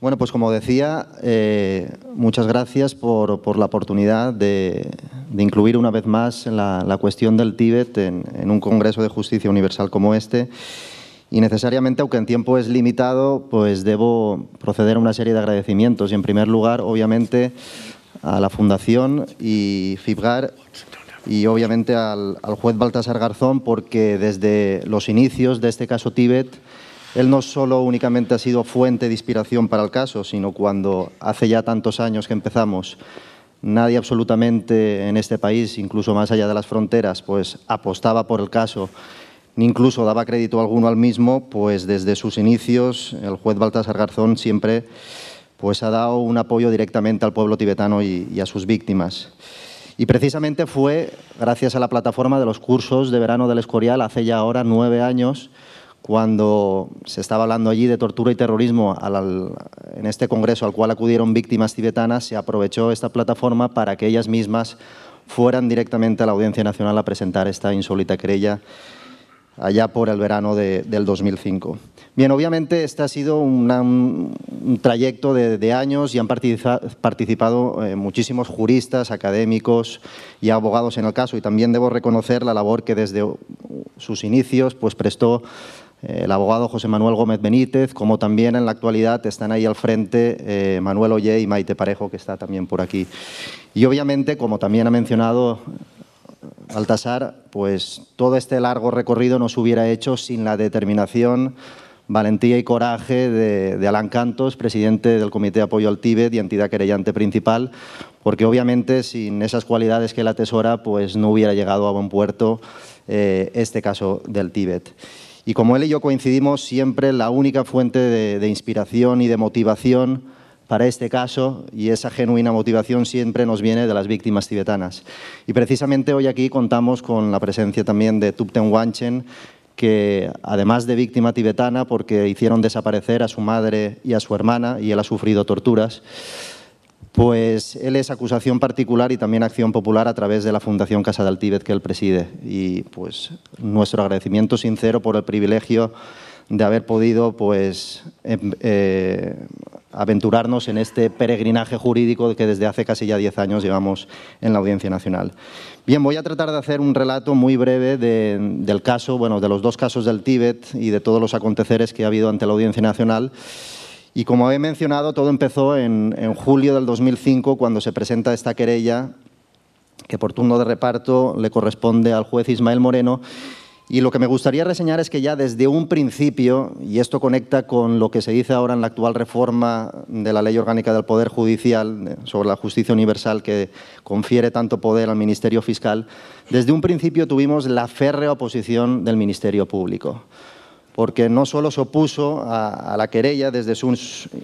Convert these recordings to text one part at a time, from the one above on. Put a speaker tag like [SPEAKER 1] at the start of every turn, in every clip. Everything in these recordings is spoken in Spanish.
[SPEAKER 1] Bueno, pues como decía, eh, muchas gracias por, la oportunidad de, incluir una vez más la, cuestión del Tíbet en, un Congreso de Justicia Universal como este. Y necesariamente, aunque en tiempo es limitado, pues debo proceder a una serie de agradecimientos. Y en primer lugar, obviamente, a la Fundación y FIBGAR y obviamente al, al juez Baltasar Garzón, porque desde los inicios de este caso Tíbet él no solo únicamente ha sido fuente de inspiración para el caso, sino cuando hace ya tantos años que empezamos, nadie absolutamente en este país, incluso más allá de las fronteras, pues apostaba por el caso, ni incluso daba crédito alguno al mismo, pues desde sus inicios el juez Baltasar Garzón siempre pues ha dado un apoyo directamente al pueblo tibetano y, y a sus víctimas. Y precisamente fue gracias a la plataforma de los cursos de verano del Escorial hace ya ahora nueve años cuando se estaba hablando allí de tortura y terrorismo en este congreso al cual acudieron víctimas tibetanas, se aprovechó esta plataforma para que ellas mismas fueran directamente a la Audiencia Nacional a presentar esta insólita querella allá por el verano del 2005. Bien, obviamente este ha sido un, trayecto de, años y han participado eh, muchísimos juristas, académicos y abogados en el caso y también debo reconocer la labor que desde sus inicios pues, prestó eh, el abogado José Manuel Gómez Benítez, como también en la actualidad están ahí al frente eh, Manuel Oye y Maite Parejo, que está también por aquí. Y obviamente, como también ha mencionado eh, Baltasar, pues todo este largo recorrido no se hubiera hecho sin la determinación, valentía y coraje de, de Alan Cantos, presidente del Comité de Apoyo al Tíbet y entidad querellante principal, porque obviamente sin esas cualidades que él atesora, pues no hubiera llegado a buen puerto este caso del Tíbet. Y como él y yo coincidimos, siempre la única fuente de, inspiración y de motivación para este caso y esa genuina motivación siempre nos viene de las víctimas tibetanas. Y precisamente hoy aquí contamos con la presencia también de Tupten Wanchen, que además de víctima tibetana, porque hicieron desaparecer a su madre y a su hermana y él ha sufrido torturas, pues él es acusación particular y también acción popular a través de la Fundación Casa del Tíbet que él preside. Y pues nuestro agradecimiento sincero por el privilegio de haber podido pues em, eh, aventurarnos en este peregrinaje jurídico que desde hace casi ya 10 años llevamos en la Audiencia Nacional. Bien, voy a tratar de hacer un relato muy breve del caso, bueno, de los dos casos del Tíbet y de todos los aconteceres que ha habido ante la Audiencia Nacional. Y como he mencionado, todo empezó en, julio del 2005, cuando se presenta esta querella, que por turno de reparto le corresponde al juez Ismael Moreno, y lo que me gustaría reseñar es que ya desde un principio, y esto conecta con lo que se dice ahora en la actual reforma de la Ley Orgánica del Poder Judicial sobre la justicia universal que confiere tanto poder al Ministerio Fiscal, desde un principio tuvimos la férrea oposición del Ministerio Público porque no solo se opuso a, la querella desde,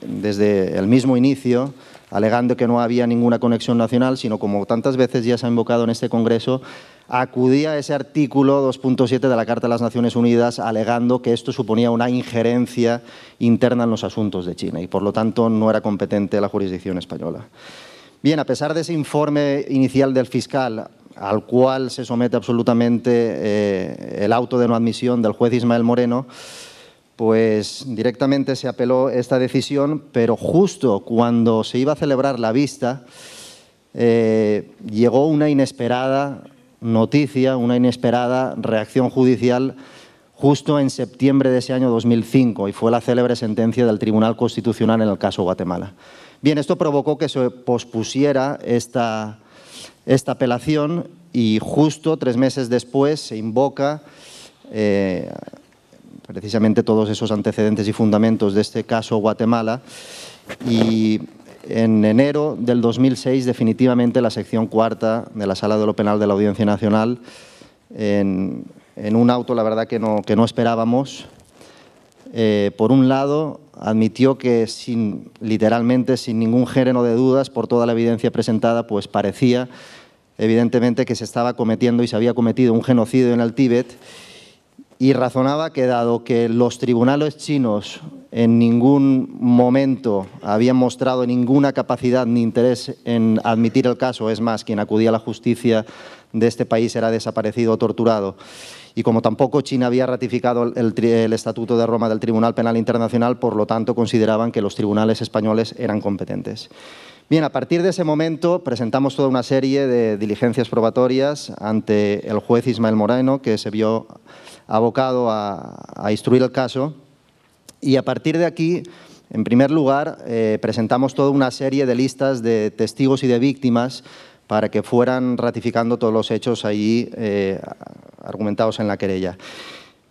[SPEAKER 1] desde el mismo inicio, alegando que no había ninguna conexión nacional, sino como tantas veces ya se ha invocado en este Congreso, acudía a ese artículo 2.7 de la Carta de las Naciones Unidas alegando que esto suponía una injerencia interna en los asuntos de China y por lo tanto no era competente la jurisdicción española. Bien, a pesar de ese informe inicial del fiscal al cual se somete absolutamente eh, el auto de no admisión del juez Ismael Moreno, pues directamente se apeló esta decisión, pero justo cuando se iba a celebrar la vista, eh, llegó una inesperada noticia, una inesperada reacción judicial justo en septiembre de ese año 2005 y fue la célebre sentencia del Tribunal Constitucional en el caso Guatemala. Bien, esto provocó que se pospusiera esta, esta apelación y justo tres meses después se invoca eh, precisamente todos esos antecedentes y fundamentos de este caso Guatemala y en enero del 2006 definitivamente la sección cuarta de la Sala de lo Penal de la Audiencia Nacional en, un auto la verdad que no, que no esperábamos eh, por un lado admitió que sin, literalmente, sin ningún género de dudas, por toda la evidencia presentada, pues parecía evidentemente que se estaba cometiendo y se había cometido un genocidio en el Tíbet y razonaba que dado que los tribunales chinos en ningún momento habían mostrado ninguna capacidad ni interés en admitir el caso, es más, quien acudía a la justicia de este país era desaparecido o torturado. Y como tampoco China había ratificado el, Estatuto de Roma del Tribunal Penal Internacional, por lo tanto consideraban que los tribunales españoles eran competentes. Bien, a partir de ese momento presentamos toda una serie de diligencias probatorias ante el juez Ismael Moreno, que se vio abocado a, instruir el caso. Y a partir de aquí en primer lugar, eh, presentamos toda una serie de listas de testigos y de víctimas para que fueran ratificando todos los hechos ahí eh, argumentados en la querella.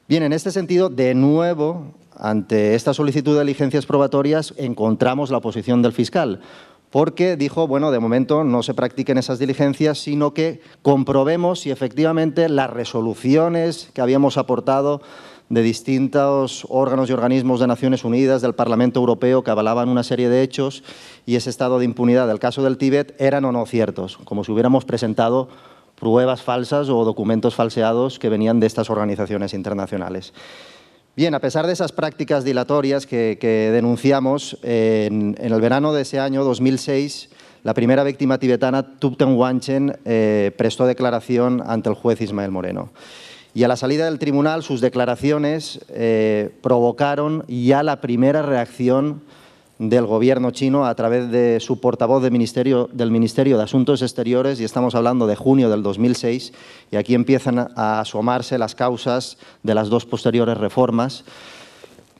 [SPEAKER 1] Bien, en este sentido, de nuevo, ante esta solicitud de diligencias probatorias, encontramos la posición del fiscal, porque dijo, bueno, de momento no se practiquen esas diligencias, sino que comprobemos si efectivamente las resoluciones que habíamos aportado de distintos órganos y organismos de Naciones Unidas, del Parlamento Europeo, que avalaban una serie de hechos y ese estado de impunidad del caso del Tíbet eran o no ciertos, como si hubiéramos presentado pruebas falsas o documentos falseados que venían de estas organizaciones internacionales. Bien, a pesar de esas prácticas dilatorias que, denunciamos, en, el verano de ese año 2006, la primera víctima tibetana, Tupten Wanchen, eh, prestó declaración ante el juez Ismael Moreno. Y a la salida del tribunal sus declaraciones eh, provocaron ya la primera reacción del gobierno chino a través de su portavoz del Ministerio de Asuntos Exteriores, y estamos hablando de junio del 2006, y aquí empiezan a asomarse las causas de las dos posteriores reformas,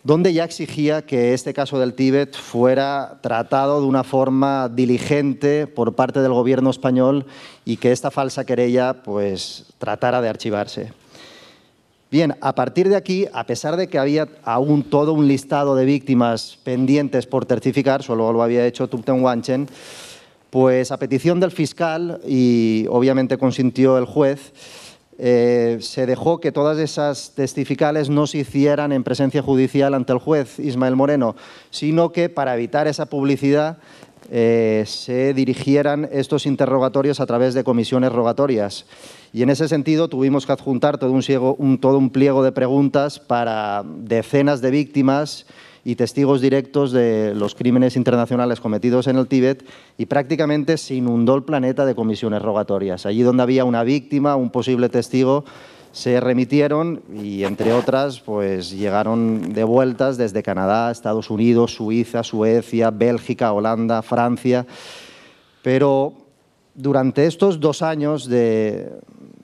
[SPEAKER 1] donde ya exigía que este caso del Tíbet fuera tratado de una forma diligente por parte del gobierno español y que esta falsa querella pues, tratara de archivarse. Bien, a partir de aquí, a pesar de que había aún todo un listado de víctimas pendientes por certificar, solo lo había hecho Tupten Wanchen, pues a petición del fiscal, y obviamente consintió el juez, eh, se dejó que todas esas testificales no se hicieran en presencia judicial ante el juez Ismael Moreno, sino que para evitar esa publicidad eh, se dirigieran estos interrogatorios a través de comisiones rogatorias. Y en ese sentido tuvimos que adjuntar todo un, todo un pliego de preguntas para decenas de víctimas y testigos directos de los crímenes internacionales cometidos en el Tíbet y prácticamente se inundó el planeta de comisiones rogatorias. Allí donde había una víctima, un posible testigo, se remitieron y, entre otras, pues llegaron de vueltas desde Canadá, Estados Unidos, Suiza, Suecia, Bélgica, Holanda, Francia. Pero durante estos dos años de,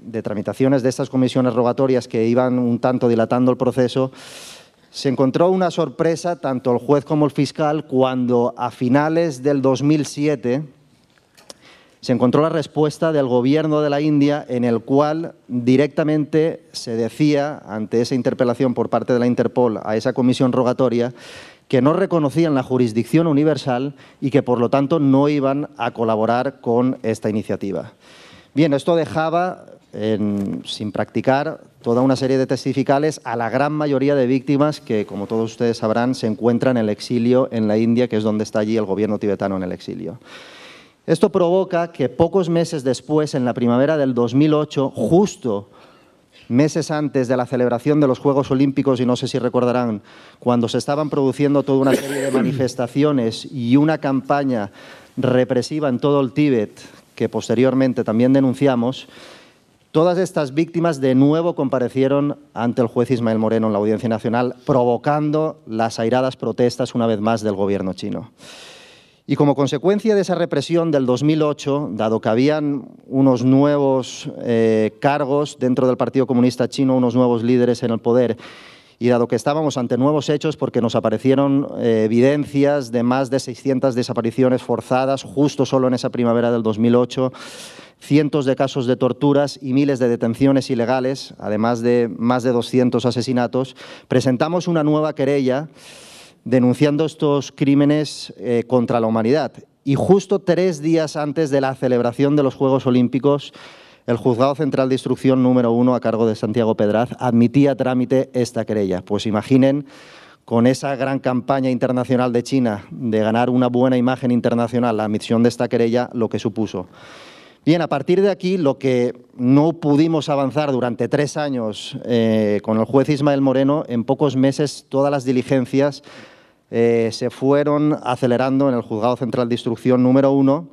[SPEAKER 1] de tramitaciones de estas comisiones rogatorias que iban un tanto dilatando el proceso, se encontró una sorpresa tanto el juez como el fiscal cuando a finales del 2007 se encontró la respuesta del gobierno de la India en el cual directamente se decía, ante esa interpelación por parte de la Interpol a esa comisión rogatoria, que no reconocían la jurisdicción universal y que por lo tanto no iban a colaborar con esta iniciativa. Bien, esto dejaba sin practicar toda una serie de testificales a la gran mayoría de víctimas que, como todos ustedes sabrán, se encuentran en el exilio en la India, que es donde está allí el gobierno tibetano en el exilio. Esto provoca que pocos meses después, en la primavera del 2008, justo meses antes de la celebración de los Juegos Olímpicos, y no sé si recordarán, cuando se estaban produciendo toda una serie de manifestaciones y una campaña represiva en todo el Tíbet, que posteriormente también denunciamos, todas estas víctimas de nuevo comparecieron ante el juez Ismael Moreno en la Audiencia Nacional, provocando las airadas protestas una vez más del gobierno chino. Y como consecuencia de esa represión del 2008, dado que habían unos nuevos eh, cargos dentro del Partido Comunista Chino, unos nuevos líderes en el poder, y dado que estábamos ante nuevos hechos porque nos aparecieron eh, evidencias de más de 600 desapariciones forzadas justo solo en esa primavera del 2008, cientos de casos de torturas y miles de detenciones ilegales, además de más de 200 asesinatos, presentamos una nueva querella denunciando estos crímenes eh, contra la humanidad. Y justo tres días antes de la celebración de los Juegos Olímpicos, el Juzgado Central de Instrucción número uno a cargo de Santiago Pedraz admitía trámite esta querella. Pues imaginen con esa gran campaña internacional de China de ganar una buena imagen internacional, la admisión de esta querella, lo que supuso. Bien, a partir de aquí, lo que no pudimos avanzar durante tres años eh, con el juez Ismael Moreno, en pocos meses todas las diligencias eh, se fueron acelerando en el Juzgado Central de Instrucción número uno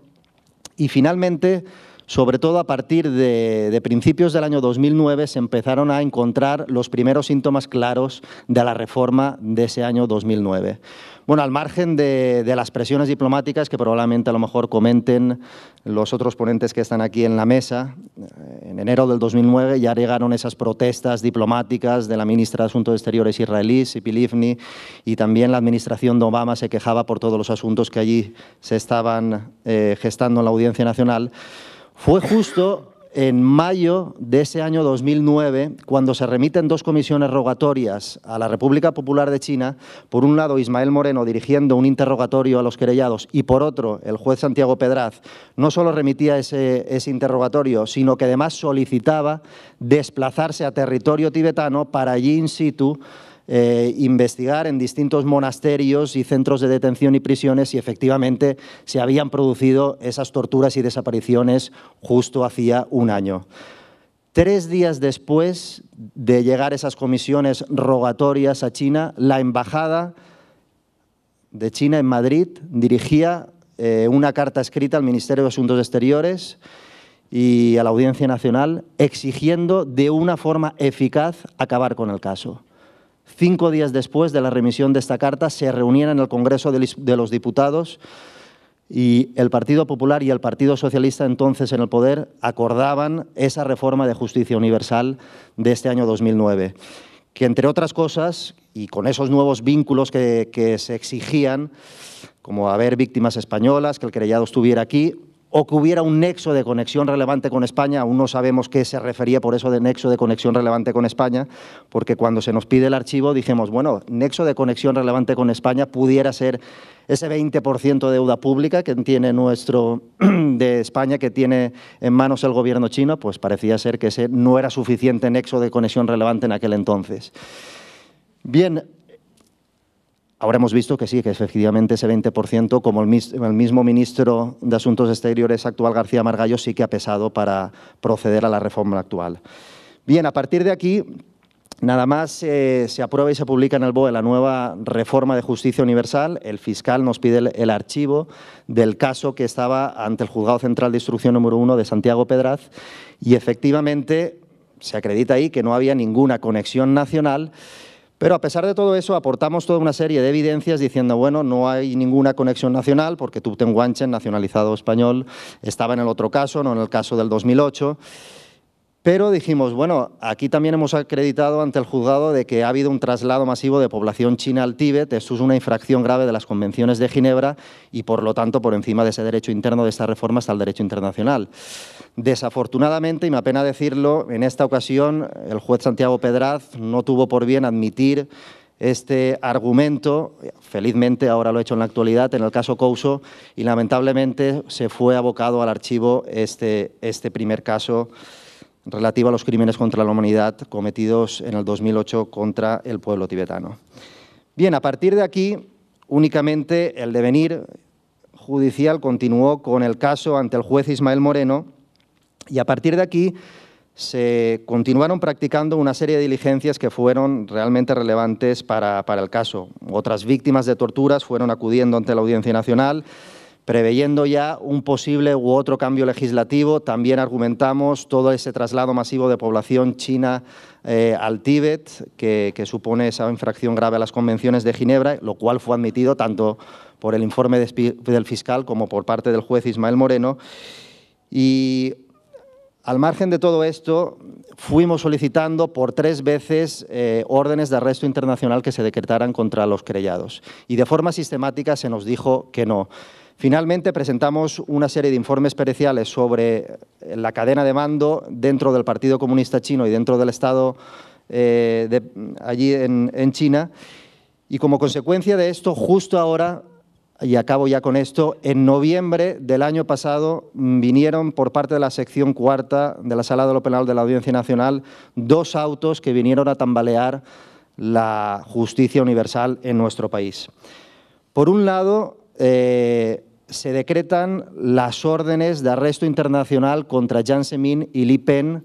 [SPEAKER 1] y finalmente, sobre todo a partir de, principios del año 2009, se empezaron a encontrar los primeros síntomas claros de la reforma de ese año 2009. Bueno, al margen de, las presiones diplomáticas que probablemente a lo mejor comenten los otros ponentes que están aquí en la mesa, eh, en enero del 2009 ya llegaron esas protestas diplomáticas de la ministra de Asuntos Exteriores israelí, Sipi y también la administración de Obama se quejaba por todos los asuntos que allí se estaban eh, gestando en la Audiencia Nacional. Fue justo en mayo de ese año 2009, cuando se remiten dos comisiones rogatorias a la República Popular de China, por un lado Ismael Moreno dirigiendo un interrogatorio a los querellados y por otro el juez Santiago Pedraz, no solo remitía ese, interrogatorio, sino que además solicitaba desplazarse a territorio tibetano para allí in situ eh, investigar en distintos monasterios y centros de detención y prisiones si efectivamente se habían producido esas torturas y desapariciones justo hacía un año. Tres días después de llegar esas comisiones rogatorias a China, la embajada de China en Madrid dirigía eh, una carta escrita al Ministerio de Asuntos Exteriores y a la Audiencia Nacional exigiendo de una forma eficaz acabar con el caso cinco días después de la remisión de esta carta, se reunían en el Congreso de los Diputados y el Partido Popular y el Partido Socialista, entonces en el poder, acordaban esa reforma de justicia universal de este año 2009, que entre otras cosas, y con esos nuevos vínculos que, se exigían, como haber víctimas españolas, que el querellado estuviera aquí, o que hubiera un nexo de conexión relevante con España, aún no sabemos qué se refería por eso de nexo de conexión relevante con España, porque cuando se nos pide el archivo dijimos, bueno, nexo de conexión relevante con España pudiera ser ese 20% de deuda pública que tiene nuestro de España que tiene en manos el gobierno chino, pues parecía ser que ese no era suficiente nexo de conexión relevante en aquel entonces. Bien, Ahora hemos visto que sí, que efectivamente ese 20%, como el, mismo ministro de Asuntos Exteriores actual, García Margallo, sí que ha pesado para proceder a la reforma actual. Bien, a partir de aquí, nada más eh, se aprueba y se publica en el BOE la nueva reforma de justicia universal. El fiscal nos pide el, archivo del caso que estaba ante el Juzgado Central de Instrucción número uno de Santiago Pedraz y efectivamente se acredita ahí que no había ninguna conexión nacional pero a pesar de todo eso, aportamos toda una serie de evidencias diciendo, bueno, no hay ninguna conexión nacional porque Tupten nacionalizado español, estaba en el otro caso, no en el caso del 2008. Pero dijimos, bueno, aquí también hemos acreditado ante el juzgado de que ha habido un traslado masivo de población china al Tíbet, esto es una infracción grave de las convenciones de Ginebra y por lo tanto por encima de ese derecho interno de esta reforma está el derecho internacional. Desafortunadamente, y me apena decirlo, en esta ocasión el juez Santiago Pedraz no tuvo por bien admitir este argumento, felizmente ahora lo he hecho en la actualidad, en el caso Couso, y lamentablemente se fue abocado al archivo este, este primer caso relativa a los crímenes contra la humanidad cometidos en el 2008 contra el pueblo tibetano. Bien, a partir de aquí, únicamente el devenir judicial continuó con el caso ante el juez Ismael Moreno y a partir de aquí se continuaron practicando una serie de diligencias que fueron realmente relevantes para, para el caso. Otras víctimas de torturas fueron acudiendo ante la Audiencia Nacional preveyendo ya un posible u otro cambio legislativo, también argumentamos todo ese traslado masivo de población china eh, al Tíbet, que, supone esa infracción grave a las convenciones de Ginebra, lo cual fue admitido tanto por el informe del fiscal como por parte del juez Ismael Moreno. Y al margen de todo esto, fuimos solicitando por tres veces eh, órdenes de arresto internacional que se decretaran contra los creyados Y de forma sistemática se nos dijo que no. Finalmente, presentamos una serie de informes periciales sobre la cadena de mando dentro del Partido Comunista Chino y dentro del Estado eh, allí en, en China. Y como consecuencia de esto, justo ahora y acabo ya con esto, en noviembre del año pasado mm, vinieron por parte de la sección cuarta de la Sala de lo Penal de la Audiencia Nacional dos autos que vinieron a tambalear la justicia universal en nuestro país. Por un lado, eh, se decretan las órdenes de arresto internacional contra Jiang Zemin y Li Pen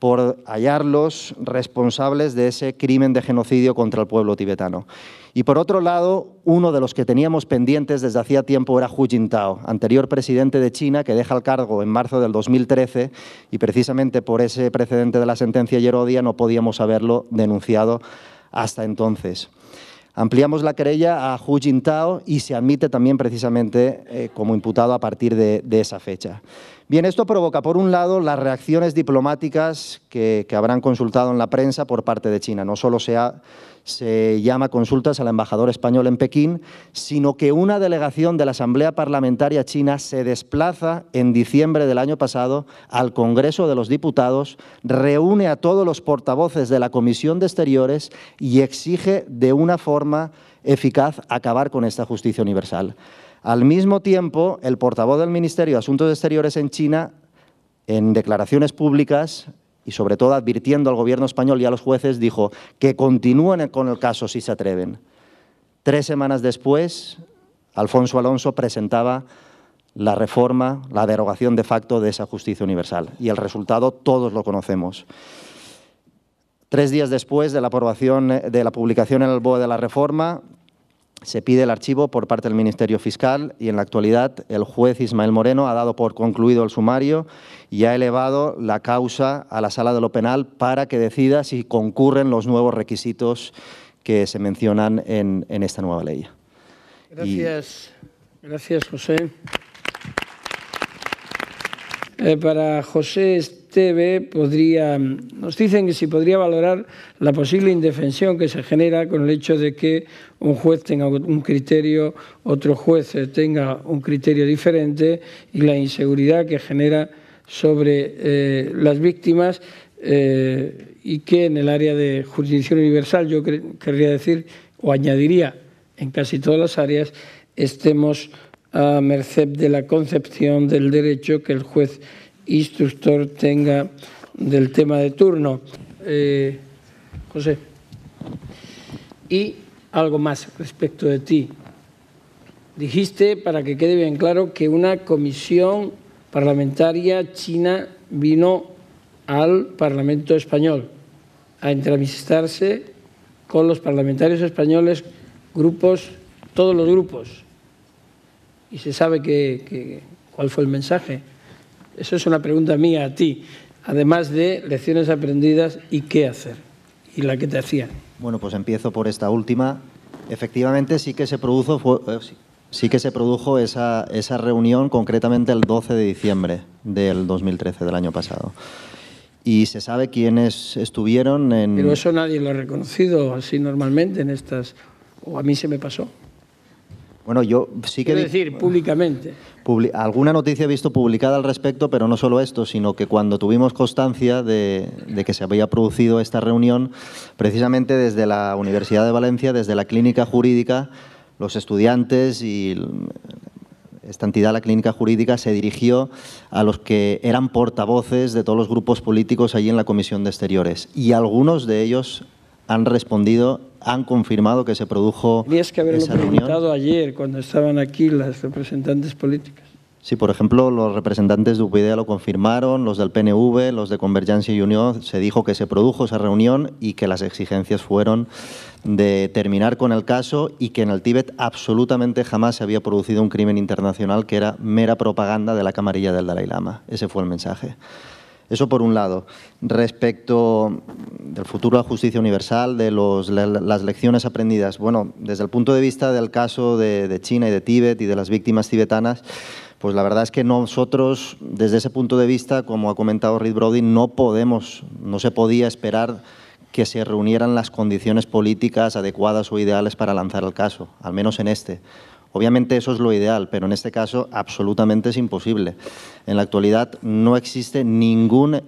[SPEAKER 1] por hallarlos responsables de ese crimen de genocidio contra el pueblo tibetano. Y por otro lado, uno de los que teníamos pendientes desde hacía tiempo era Hu Jintao, anterior presidente de China que deja el cargo en marzo del 2013 y precisamente por ese precedente de la sentencia Yerodia no podíamos haberlo denunciado hasta entonces. Ampliamos la querella a Hu Jintao y se admite también precisamente eh, como imputado a partir de, esa fecha. Bien, esto provoca, por un lado, las reacciones diplomáticas que, que habrán consultado en la prensa por parte de China. No solo se ha, se llama consultas al embajador español en Pekín, sino que una delegación de la Asamblea Parlamentaria China se desplaza en diciembre del año pasado al Congreso de los Diputados, reúne a todos los portavoces de la Comisión de Exteriores y exige de una forma eficaz acabar con esta justicia universal. Al mismo tiempo, el portavoz del Ministerio de Asuntos Exteriores en China, en declaraciones públicas, y sobre todo advirtiendo al gobierno español y a los jueces, dijo que continúen con el caso si se atreven. Tres semanas después, Alfonso Alonso presentaba la reforma, la derogación de facto de esa justicia universal. Y el resultado todos lo conocemos. Tres días después de la aprobación eh, de la publicación en el BOE de la reforma, se pide el archivo por parte del Ministerio Fiscal y en la actualidad el juez Ismael Moreno ha dado por concluido el sumario y ha elevado la causa a la Sala de lo Penal para que decida si concurren los nuevos requisitos que se mencionan en, esta nueva ley.
[SPEAKER 2] Gracias, gracias José. Eh, para José podría, nos dicen que si podría valorar la posible indefensión que se genera con el hecho de que un juez tenga un criterio, otro juez tenga un criterio diferente y la inseguridad que genera sobre eh, las víctimas eh, y que en el área de jurisdicción universal, yo querría decir, o añadiría en casi todas las áreas, estemos a merced de la concepción del derecho que el juez instructor tenga del tema de turno. Eh, José, y algo más respecto de ti. Dijiste, para que quede bien claro, que una comisión parlamentaria china vino al Parlamento español a entrevistarse con los parlamentarios españoles, grupos, todos los grupos. Y se sabe que cuál fue el mensaje. Eso es una pregunta mía a ti, además de lecciones aprendidas y qué hacer, y la que te hacían.
[SPEAKER 1] Bueno, pues empiezo por esta última. Efectivamente, sí que se produjo, eh, sí, que se produjo esa, esa reunión concretamente el 12 de diciembre del 2013, del año pasado y se sabe quiénes estuvieron en... Pero eso
[SPEAKER 2] nadie lo ha reconocido así normalmente en estas... o a mí se me pasó.
[SPEAKER 1] Bueno, yo sí que... Quiero decir, públicamente. alguna noticia he visto publicada al respecto, pero no solo esto, sino que cuando tuvimos constancia de, que se había producido esta reunión, precisamente desde la Universidad de Valencia, desde la clínica jurídica, los estudiantes y esta entidad, la clínica jurídica, se dirigió a los que eran portavoces de todos los grupos políticos allí en la Comisión de Exteriores. Y algunos de ellos han respondido han confirmado que se produjo
[SPEAKER 2] Tenías que haberlo preguntado ayer cuando estaban aquí las representantes políticas.
[SPEAKER 1] Sí, por ejemplo, los representantes de UPyD lo confirmaron, los del PNV, los de Convergencia y Unión, se dijo que se produjo esa reunión y que las exigencias fueron de terminar con el caso y que en el Tíbet absolutamente jamás se había producido un crimen internacional que era mera propaganda de la camarilla del Dalai Lama. Ese fue el mensaje. Eso por un lado. Respecto del futuro de la justicia universal, de las lecciones aprendidas, bueno, desde el punto de vista del caso de, de China y de Tíbet y de las víctimas tibetanas, pues la verdad es que nosotros, desde ese punto de vista, como ha comentado Reed Brody, no podemos, no se podía esperar que se reunieran las condiciones políticas adecuadas o ideales para lanzar el caso, al menos en este. Obviamente eso es lo ideal, pero en este caso absolutamente es imposible. En la actualidad no existe ningún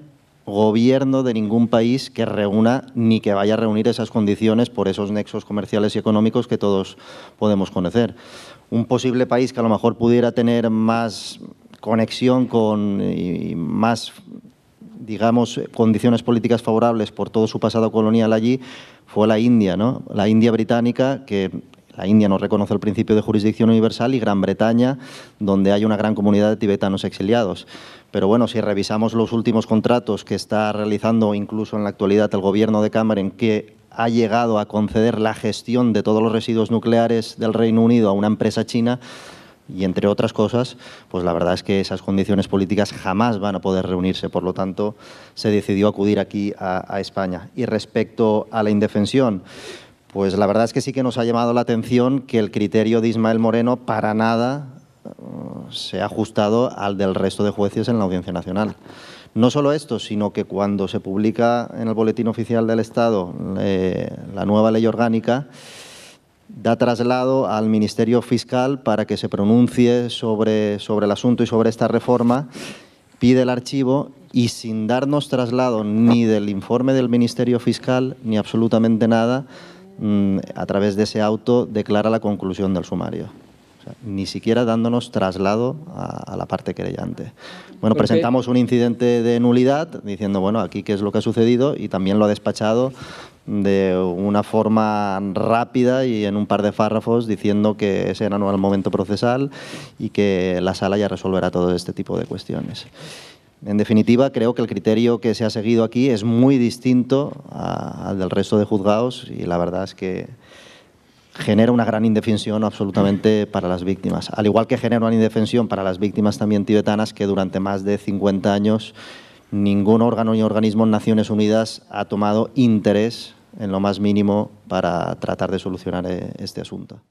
[SPEAKER 1] gobierno de ningún país que reúna ni que vaya a reunir esas condiciones por esos nexos comerciales y económicos que todos podemos conocer. Un posible país que a lo mejor pudiera tener más conexión con y más digamos, condiciones políticas favorables por todo su pasado colonial allí, fue la India, ¿no? La India británica, que la India no reconoce el principio de jurisdicción universal y Gran Bretaña, donde hay una gran comunidad de tibetanos exiliados. Pero bueno, si revisamos los últimos contratos que está realizando incluso en la actualidad el gobierno de Cameron, que ha llegado a conceder la gestión de todos los residuos nucleares del Reino Unido a una empresa china, y entre otras cosas, pues la verdad es que esas condiciones políticas jamás van a poder reunirse. Por lo tanto, se decidió acudir aquí a, a España. Y respecto a la indefensión, pues la verdad es que sí que nos ha llamado la atención que el criterio de Ismael Moreno para nada eh, se ha ajustado al del resto de jueces en la Audiencia Nacional. No solo esto, sino que cuando se publica en el Boletín Oficial del Estado eh, la nueva ley orgánica, da traslado al Ministerio Fiscal para que se pronuncie sobre, sobre el asunto y sobre esta reforma, pide el archivo y sin darnos traslado ni del informe del Ministerio Fiscal ni absolutamente nada, Mm, a través de ese auto declara la conclusión del sumario. ni siquiera dándonos traslado a, la parte querellante. Bueno, presentamos un incidente de nulidad diciendo, bueno, aquí qué es lo que ha sucedido y también lo ha despachado de una forma rápida y en un par de párrafos diciendo que ese era el momento procesal y que la sala ya resolverá todo este tipo de cuestiones. En definitiva, creo que el criterio que se ha seguido aquí es muy distinto al del resto de juzgados y la verdad es que genera una gran indefensión absolutamente para las víctimas. Al igual que genera una indefensión para las víctimas también tibetanas que durante más de 50 años ningún órgano ni organismo en Naciones Unidas ha tomado interés en lo más mínimo para tratar de solucionar eh, este asunto.